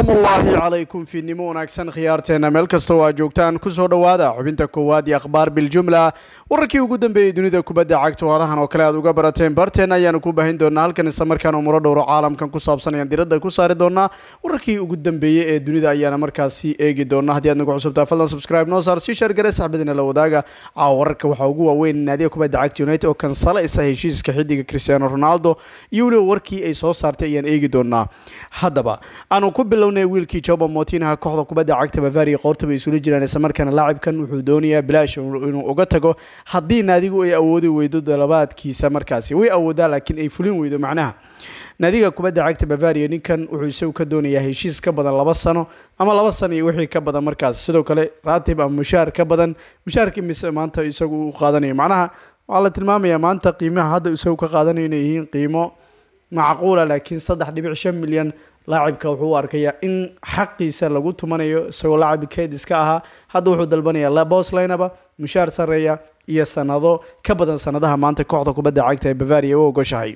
asalaamullaahi calaykum fiidnimo wanaagsan khiyaarteenna meel kastoo aad joogtaan kusoo dhowaada xubinta koowaad iyo akhbaar biljumla wararkii ugu dambeeyey dunida kubadda cagta walahan oo kale aad uga barateen barteenna ayaanu ku baahin doonaa halkan isla markaana umuro dhowro caalamkan ku saabsan ayaan diradda ku saari doonaa wararkii ugu dambeeyey ee dunida ayaana markaasi eegi doona haddii aad nagu cusubtaa fadlan subscribe noo saar sii sheergare saxbadina la wadaaga caawa wararka waxaa ugu waaweyn naadiga kubadda cagta united oo kansale isa heshiiska xidiga cristiano ronaldo iyo weliba warkii ay soo saartay ayaan eegi doonaa haddaba aanu ku bilow lowne wiilkii joba motinaha kooxda kubadda cagta bavaria qoortaba isula jiraan islamarkaana laacibkan wuxuu doonayaa bilaash inuu uga tago haddiina adigu ay awoodi weydo dalabaadkiisa markaasi way awoodaa laakiin ay fulin weydo macnaha naadiga kubadda cagta bavaria ninkan wuxuu isagu ka doonayaa heshiis ka badan laba sano ama laba sano iyo wixii ka badan markaas sidoo kale raatib ama mushaar ka badan mushaarkii mise maanta isagu u qaadanayo macnaha waa la tilmaamayaa maanta qiimaha hadda isagu ka qaadanayo inay yihiin qiimo macquula laakiin saddex dhibic shan milyan laacibka wuxuu u arkayaa in xaqiisa lagu tumanayo isagoo laacib keyd iska ahaa hadda wuxuu dalbanayaa labos laynaba mushaar sarreeya iyo sannado ka badan sanadaha maanta kooxda kubadda cagta ee bavaria u ogoshahay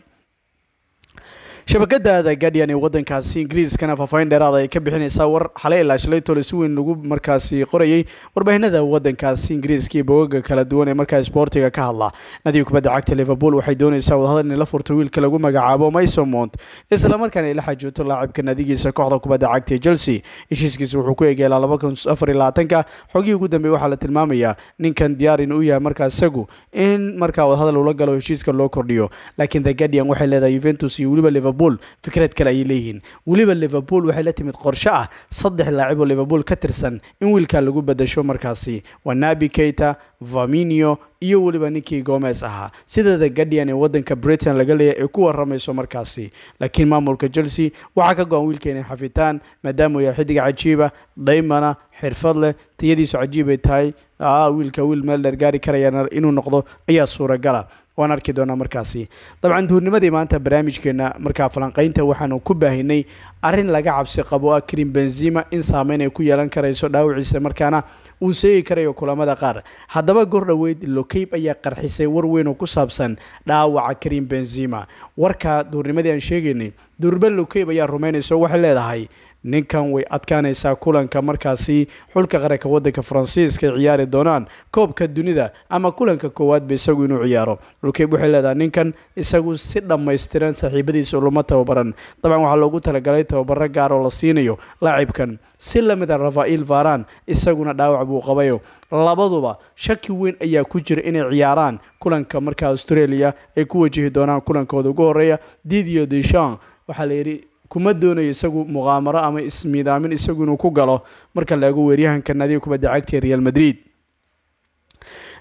shabakada ada guardian ee wadankaasi ingiriiskana faahfaahin dheeraada ah ay ka bixinaysaa war xalay ilaa shalay tole si weyn lagu markaasi qorayay warbaahinada wadankaasi ingiriiska iyo bogaga kala duwan ee markaa isboortiga ka hadla nadiga kubadda cagta liverpool waxay doonaysaa wadahadal inay la furto wiilka lagu magacaabo mayson mount islamarkaana ay la xajooto laacibka nadigiisa kooxda kubadda cagta ee chelsea heshiiskiisa wuxuu ku eega ilaa labakunafarylabaatanka xogihii ugu dambeey waxaa la tilmaamayaa ninkan diyaar in uu yahay markaa isagu in markaa wadahadal ula galo heshiiska loo kordhiyo laakiin the guardian waxay leedahay yuventus iyo weliba liverpool liverpool fikrad kale ayay leeyihiin weliba liverpool waxay la timid qorshe ah saddex laacib oo liverpool ka tirsan in wiilkaa lagu badasho markaasi waa nabi keita vaminio iyo weliba ninkii gomes ahaa sideeda gadian ee wadanka britain laga leeyahy ay ku waramayso markaasi laakiin maamulka chelsea waxaa ka go-an wiilka inay xafitaan maadaama uu yahay xidiga cajiiba dhaymana xirfad leh tayadiisu cajiib ay tahay ah, wiilka wiil meel dheer gaari karaya inuu noqdo ayaa suuragala waan arki doonaa markaasi dabcan duurnimadii maanta barnaamijkeena markaa falanqaynta waxaanu ku baahinay arrin laga cabsi qabo ah karim benzima in saameyn ay ku yeelan karayso dhaawiciisa markaana uu seegi karayo kulamada qaar haddaba gordhoweyd kiib ayaa qarxisay war weyn oo ku saabsan dhaawaca karim benzima warka duurnimadii aan sheegaynay durba lukiib ayaa rumaynaysa waxay leedahay ninkan way adkaanaysaa kulanka markaasi xulka qaranka waddanka faransiiska ciyaari doonaan koobka dunida ama kulanka koowaadba isagu inuu ciyaaro dhulkeeb waxay leedahay ninkan isagu si dhammaystiran saaxiibadiisa ulama tababaran dabcan waxaa loogu talagalay tababaro gaaroo la siinayo laacibkan si lamid a ah rafail varan isaguna dhaawac buu qabayo labaduba shaki weyn ayaa ku jira inay ciyaaraan kulanka markaa australia ay ku wajahi doonaan kulankooda ugu horeeya didio deshan waxaa layidhi kuma doonayo isagu muqaamaro ama ismiidaamin isagu inuu ku galo marka la weeryahanka nadiga kubadda cagta real madrid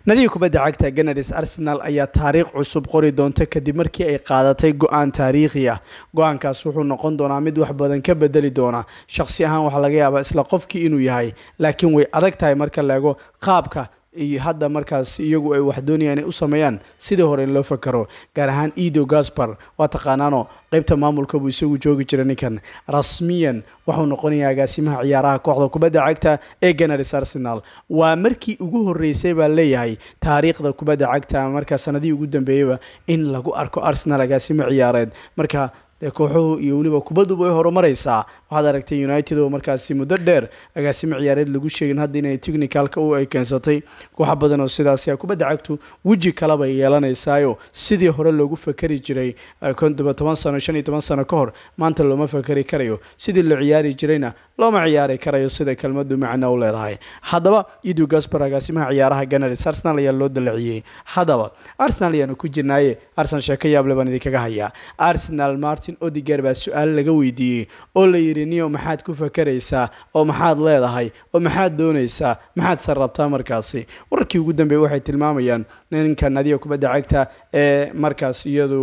nadiga kubadda cagta ganars arsenal ayaa taariikh cusub qori doonta kadib markii ay qaadatay go-aan taariikhi ah go-aankaas wuxuu noqon doonaa mid wax badan ka bedeli doona shaqsi ahaan waxaa laga yaabaa isla qofkii inuu yahay laakiin way adag tahay marka laego qaabka iyo hadda markaas iyagu ay wax doonayaan inay u sameeyaan sidii hore in loo fakaro gaar ahaan edo gaspar waa taqaanaano qaybta maamulka buu isagu joogi jira ninkan rasmiyan waxuu noqonayaa agaasimaha ciyaaraha kooxda kubadda cagta ee ganaris arsenal waa markii ugu horreysay baa leeyahay taariikhda kubadda cagta markaa sanadihii ugu dambeeyeyba in lagu arko arsenal agaasimo ciyaareed marka kooxuhu iyo weliba kubaduba ay horumaraysaa waxaad aragtay united oo markaasi muddo dheer agaasimo ciyaareed lagu sheegin hadda inay technicalka u ay keensatay kooxa badan oo sidaasi ah kubadda cagtu weji kaleba yeelanaysaayo sidii hore loogu fakari jiray ah, toban sano shan iyo toban sano ka hor maanta looma fakari karayo sidii la ciyaari jirayna looma ciyaari karayo sida kelmadu macno u leedahay haddaba idu gasbar agaasimaha ciyaaraha ganars arsenal ayaa loo dalaciyey haddaba arsenal ayaanu ku jirnaaye arsenal sheeko yaable baan idinkaga hayaa arsenal martin odiger baa su-aal laga weydiiyey oo la layiri fiiriniyo maxaad ku fakaraysaa oo maxaad leedahay oo maxaad doonaysaa maxaad sarrabtaa markaasi wararkii ugu dambeey waxay tilmaamayaan ninka nadiga kubadda cagta ee markaas iyadu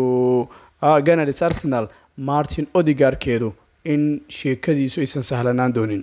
ganars arsenal martin odigarkeedu in sheekadiisu aysan sahlanaan doonin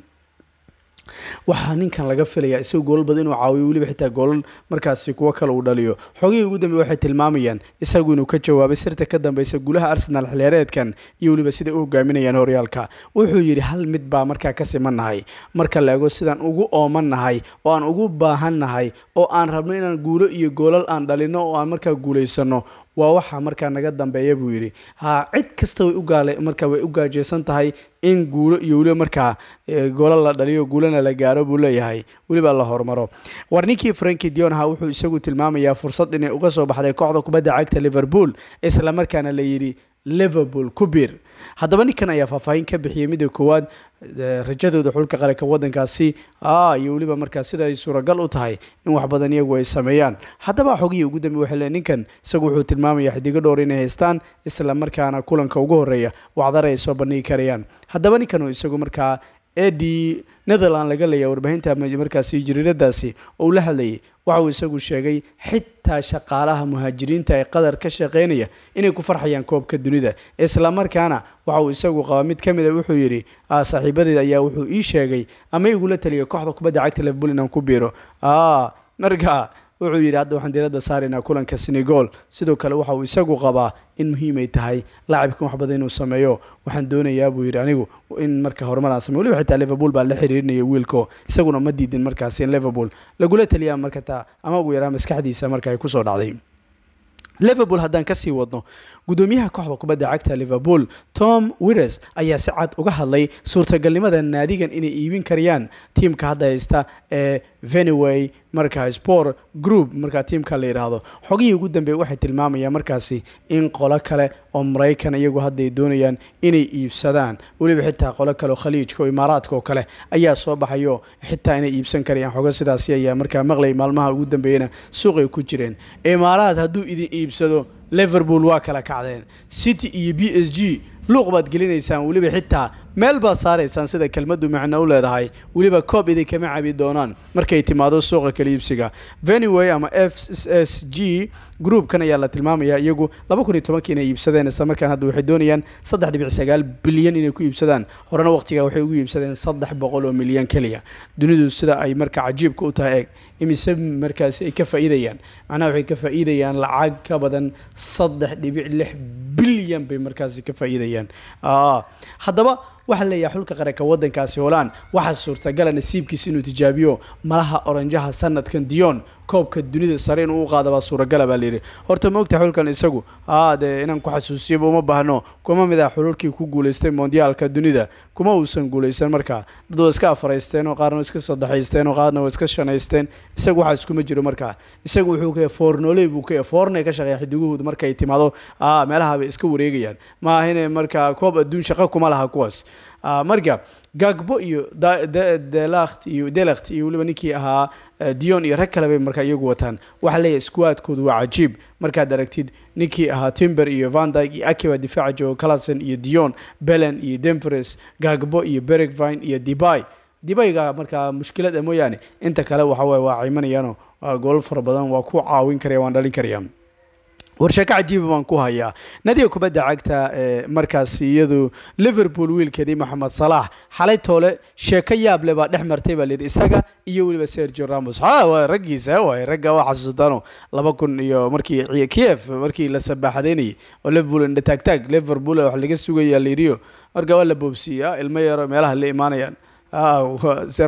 waxaa ninkan laga filayaa isaga goolal badan inuu caawiyo weliba xitaa goolal markaasi kuwo kale uu dhaliyo xogihii ugu dambeey waxay tilmaamayaan isagu inuu ka jawaabay sirta ka dambeysa gulaha arsenaal xilyareedkan iyo weliba siday u hogaaminayaan horyaalka wuxuu yidhi hal mid baa markaa ka simannahay marka laego sidaan ugu oomannahay oo aan ugu baahannahay oo aan rabno inaan guulo iyo goolal aan dhalino oo aan markaa guulaysano waa waxaa markaa naga dambeeya buu yidhi ha cid kasta way ugaale marka way u gaajeysan tahay in guulo iyo weliba markaa goolo la dhaliyo guulana la gaaro buu leeyahay weliba la horumaro war ninkii franki dionha wuxuu isagu tilmaamayaa fursad inay uga soo baxday kooxda kubadda cagta liverpool isla markaana la yidhi liverpool ku haddaba ninkan ayaa faahfaahin ka bixiyay midda koowaad eh, rajadooda xulka qaranka wadankaasi ah, iyo weliba markaa sida ay suuragal u tahay in wax badan iyagu ay sameeyaan haddaba xogihii ugu dambe waxay le ninkan isagu wuxuu tilmaamayaa xidigo dhowr inay haystaan isla markaana kulanka ugu horeeya waxdar ay soo bandhigi karayaan haddaba ninkan oo isagu markaa eedii netherland laga leeya warbaahinta markaasi jiriiradaasi uu la hadlayay uu isagu sheegay xitaa shaqaalaha muhaajiriinta ee qatar ka shaqeynaya inay ku farxayaan koobka dunida isla markaana waxa uu isagu qaba mid ka mid a ah, wuxuu yidhi saaxiibadeed ayaa wuxuu ii sheegay ama igula taliya kooxda kubadda cagta liverpool inaan ku biiro a markaa wuxuu yidhi hadda waxaan diiradda saaraynaa kulanka senegal sidoo kale waxa uu isagu qabaa in muhiim tahay laacibkan wax inuu sameeyo waxaan doonayaa buu yidhi anigu in marka horumar aan sameyo weliba xitaa liverpool baa la xiriirinaya wiilko isaguna ma diidin markaasi in liverpool lagula taliyaa marka ama ugu yaraa maskaxdiisa marka ay kusoo dhacday liverpool haddaan kasii wadno gudoomiyaha kooxda kubadda cagta liverpool tom wires ayaa si cad uga hadlay suurtagalnimada naadigan inay iibin karayaan tiimka hadda haysta ee venway markaa sport group markaa tiamka la yidhaahdo xogihii ugu dambeeya waxay tilmaamayaan markaasi in qolo kale oo maraykan iyagu hadda doonayaan inay iibsadaan weliba xitaa qolo kale oo khaliijka oo imaaraadka oo kale ayaa soo baxayo xitaa inay iibsan karayaan xogo sidaasi ayaa markaa maqlay maalmaha ugu dambeeyana suuqay ku jireen imaaraad hadduu idin iibsado liverpool waa kala kacdeen city iyo b s g luuq gelinaysaan weliba xitaa meel baad saaraysaan sida kelmaddu macno u leedahay waliba koob idinkama cabi doonaan markay timaado suuqa kaliibsiga venway ama f s g groupkan ayaa la tilmaamayaa iyagu inay iibsadeen islamarkaan hadda waxay doonayaan bilyan inay ku iibsadaan horena wakhtigaa waxay ugu iibsadeen oo milyan keliya dunidu sida ay marka cajiibka u tahay eeg imise ay ka faa'iidayaan macnaha waxay ka faa'iidayaan lacag ka badan saddex dhibic lix bilyan bay markaasi ka faa'iidayaan ah, haddaba waxaa leeyahay xulka qaranka wadankaasi holaan waxaa suurtagala ah nasiibkiis inuu tijaabiyo malaha oranjaha sanadkan dion koobka dunida sare inuu u qaadabaa suuragala baa ah layidhi horta maogta xulkan isagu aadee inaan ku xasuusiyaba uma baahno kuma mid ah xululkii ku guulaystay mondiyaalka dunida kuma uusan guulaysan markaa dad waa iska afaraysteen oo qaarna waa iska saddexaysteen oo qaarna waa iska shanaysteen isagu waxaa iskuma jiro markaa isagu wuxuu ka foornooley buu ka foornay ka shaqeeya xidiguhooda markay timaado meelaha bay iska wareegayaan ma ahine markaa koob adduun shaqa kuma laha kuwaas marka gagbo iyo delakt iyo delaht iyo weliba ninkii ahaa e, dion iyo rag kale bay markaa iyagu wataan waxaa leeyahay squaadkoodu waa cajiib markaad aragtid ninkii ahaa timber iyo vandyg iyo akiba difaaca jooga calason iyo dion belen iyo demfres gagbo iyo beregvine iyo deby dibayga markaa mushkilada mooyaane inta kale waxaweye waa caymanayaan oo fara badan waa ku caawin karaya waan dhalin karayaa warsheeko sheeko cajiiba baan ku hayaa nadiga kubadda cagta markaas iyadu liverpool wiilkeedii moxamed salaax xalay toole sheeko yaable baa dhex martay baa layidhi isaga iyo weliba sergio ramos waa raggiisa waay ragga waa xasuusataano laba kun iyo markii kiev markii la sabaaxadeynayay oo liverpool indha taagtaag liverpool wax laga sugayaa layidhiyo marka waa la boobsiiyaa ilmo yaro meelaha la imaanayaan ah,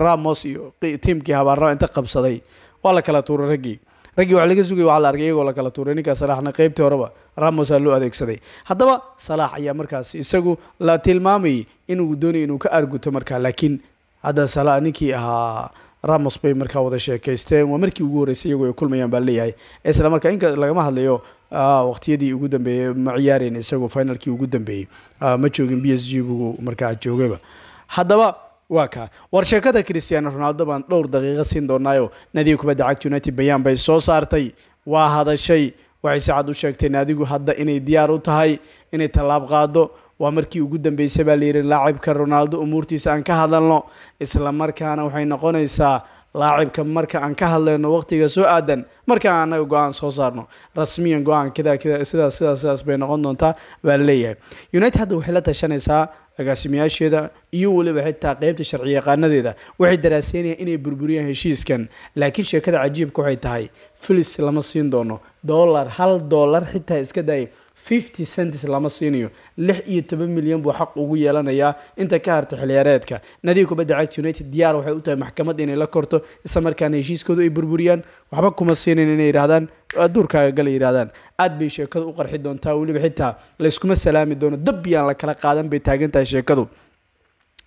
ramos iyo tiimkii habaarraba inta qabsaday waa la kala tuuray raggii raggii wax laga sugay waxaa la arkay iyagoo la kala tuuray ninkaa salaxna qeybtii horeba ramosaa loo adeegsaday haddaba salaax ayaa markaas isagu la tilmaamayay inuu doonaya inuu ka aarguto markaa laakiin hadda sala ninkii ahaa ramos bay markaa wada sheekaysteen waa markii ugu horreysay iyagoo ay kulmayaan baa leeyahay isla markaa inka lagama hadlayo ah, waqtiyadii ugu dambeeyey ma ciyaareen isagoo finalkii ugu dambeeyey ah, ma joogin b s g bugu markaa joogaba haddaba waa kaa war sheekada christiano ronaldo baan dhowr daqiiqo siin doonaayo naadiga kubadda cagta united bayaan bay soo saartay waa hadashay waxay cad u sheegtay naadigu hadda inay diyaar u tahay inay tallaab qaado waa markii ugu dambeysay baa la yidhi laacibka ronaldo umuurtiisa aan ka hadalno isla markaana waxay noqonaysaa laacibka marka aan ka hadleyno waqtiga soo aadan marka aan anaga go-aan soo saarno rasmiyan go-aan sidaas sidaas sidaas bay noqon doontaa baa laleeyahay united hadda waxay la tashanaysaa agaasimayaasheeda iyo weliba xitaa qeybta sharciyaqaanadeeda waxay daraaseynayaan inay burburiyaan heshiiskan laakiin sheekada cajiibka waxay tahay filis lama siin doono dollar hal dollar xitaa iska daayay fifty cents lama siinayo lix iyo toban milyan buu xaq ugu yeelanayaa inta ka harta xiliyaareedka nadiga kubadda cagta united diyaar waxay u tahay maxkamad inay la korto isla markaana heshiiskoodu ay burburiyaan waxba kuma siinayn inay yidhahdaan duurkaaga gala yidhahdaan aad bay sheekadu u qarxi doontaa weliba xitaa layskuma salaami doono dabbiyaan la kala qaadan bay taagantahay sheekadu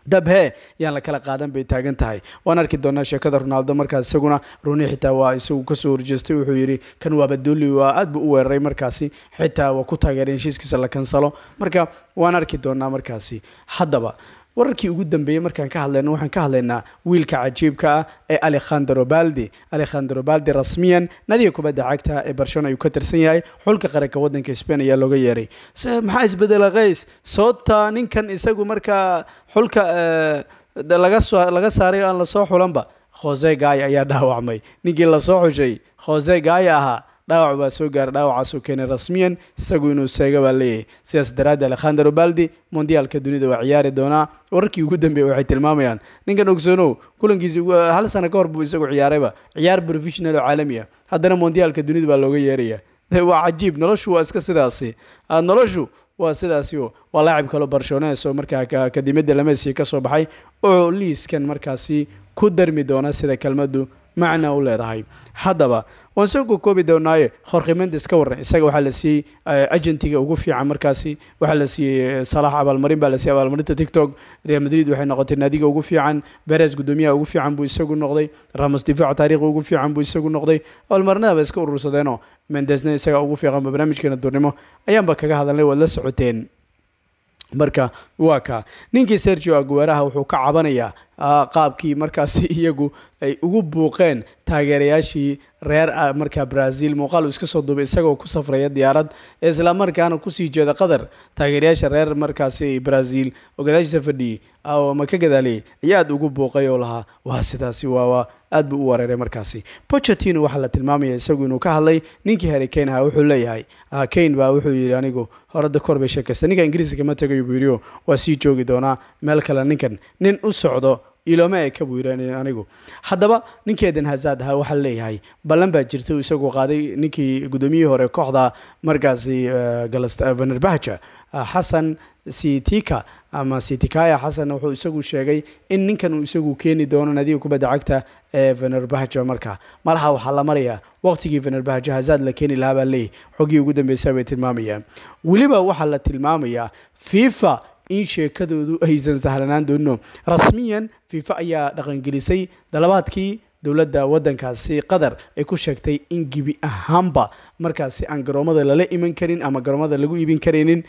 dabhe yaan la kala qaadan bay taagan tahay waan arki doonaa sheekada ronaldo markaas isaguna runi xitaa waa isagu kasoo horjeestay wuxuu yidhi kan waabadooli waa aad bu u weeraray markaasi xitaa waa ku taageeray heshiiskiisa la kansalo marka waan arki doonaa markaasi haddaba wararkii ugu dambeeyey markaan ka hadlayno waxaan ka hadlaynaa wiilka cajiibka ah ee alekhandro baldi alekhandro baldi rasmiyan nadiga kubadda cagta ee barshona ayuu ka tirsan yahay xulka qaranka waddanka spain ayaa looga yeeray maxaa isbedela kays soobta ninkan isagu markaa xulka eh, laga saaray oo aan lasoo xulanba khose gaaya ayaa dhaawacmay ninkii lasoo xushay khose gaaya ahaa dhaawac baa soo gaaray dhaawacaasoo keenay rasmiyan isagu inuu seega baa leeyahay sidaas daraaddi alekhander obaldi mondiyaalka dunida waa ciyaari doonaa wararkii ugu dambeeya waxay tilmaamayaan ninkan ogsoonow kulankiisi hal sano ka hor buu isagu ciyaarayba ciyaar brofessional oo caalami ah haddana mondiyaalka dunida baa looga yeerayaa waa cajiib noloshu waa iska sidaasi ah, noloshu waa sidaasio waa laacib kaloo barshooneso ah, markaa kadimada lameysi kasoo baxay oo liiskan markaasi ku darmi doona sida kelmadu macna u leedahay haddaba waan soo gogoobi doonaaye khorkhe mendes ka waran isaga waxaa la siiyey eh, agentiga ugu fiican markaasi waxaa la siiyey eh, salaax abaalmarin baa la siiyey abaalmarinta tictok real madrid waxay noqotay naadiga ugu fiican beres guddoomiyaha ugu fiican buu isagu noqday ramos difaac taariikhi ugu fiican buu isagu noqday abaalmarinada iska urursadeenoo mendesna isaga ugu fiiqanba barnaamijkeena duurnimo ayaanba kaga hadalnay waad la socoteen marka waa ka ninkii sergio aguweraha wuxuu ka cabanayaa Ah, qaabkii markaasi iyagu ay ugu buuqeen taageerayaashii reer ah, markaa brazil muuqaal uu iska soo duubay isagoo ku safraya diyaarad islamarkaana kusii jeeda qadar taageerayaasha reer markaasi brazil oo gadaashiisa fadhiyey ama ah, ka gadaaliyey ayaa aada ugu buuqay oo lahaa waa sidaasi waawaa aad buu u wareeray markaasi bochetino waxaa la tilmaamaya isagu inuu ka hadlay ninkii harry kane ahaa wuxuu leeyahay kane baa wuxuu yidhi anigu horada kor bay sheekaystay ninka ingiriiska kama tagayo buu yidhi oh, waa sii joogi doonaa meel kale ninkan nin u socdo ilooma eka buu yidhi anigu haddaba ninkii eden hazaad ahaa waxaa leeyahay ballan baa jirta isagu qaaday ninkii guddoomiyihii hore kooxda markaasi eh, galasvanerbahaja eh, ah, xasan sitika ama sitikaya xasan wuxuu isagu sheegay in ninkan uu isagu keeni doono nadiga kubadda cagta ee venerbahaja marka malaha waxaa la marayaa waqtigii venerbahaja hazaad la keeni lahaa baa leeyahy xogii ugu dambeysa bay tilmaamayaan weliba waxaa la tilmaamayaa fifa in sheekadoodu aysan sahlanaan doonino rasmiyan fifa ayaa dhaqangelisay dalabaadkii dowladda wadankaasi qatar ay ku sheegtay in gibi ahaanba markaasi aan garoomada lala iman karin ama garoomada lagu iibin karaynin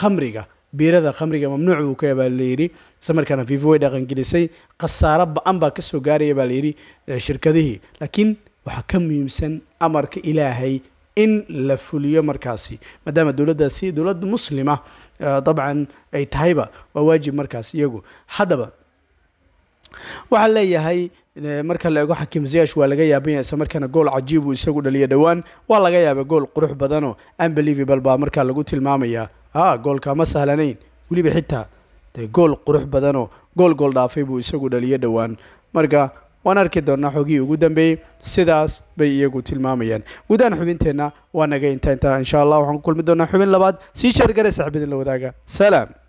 khamriga biirada khamriga mamnuuc buu ka baa layidhi islamarkaana fifa way dhaqangelisay khasaaro ba-an baa kasoo gaaraya baa layidhi shirkadihii laakiin waxaa ka muhiimsan amarka ilaahay in la fuliyo markaasi maadaama dowladdaasi dowlad muslima ah, eh, dabcan ay tahayba waa waajib markaas iyagu haddaba waxaa leeyahay eh, marka la ego xakiim ziyaash waa laga yaabanya isla markaana gool cajiib uu isagu dhaliya dhowaan waa laga yaabay gool qurux badanoo unbelievable baa markaa lagu tilmaamayaa a ah, goolka ma sahlanayn weliba xitaa dee gool qurux badanoo gool gool dhaafay buu isagu dhaliya dhowaan marka waan arki doonnaa xogihii ugu dambeeyey sidaas bay iyagu tilmaamayaan guudahaan xubinteenna waa naga intaa intaa insha allah waxaan ku kulmi doonaa xubin labaad sii sheergare saaxibadin la wadaaga salaam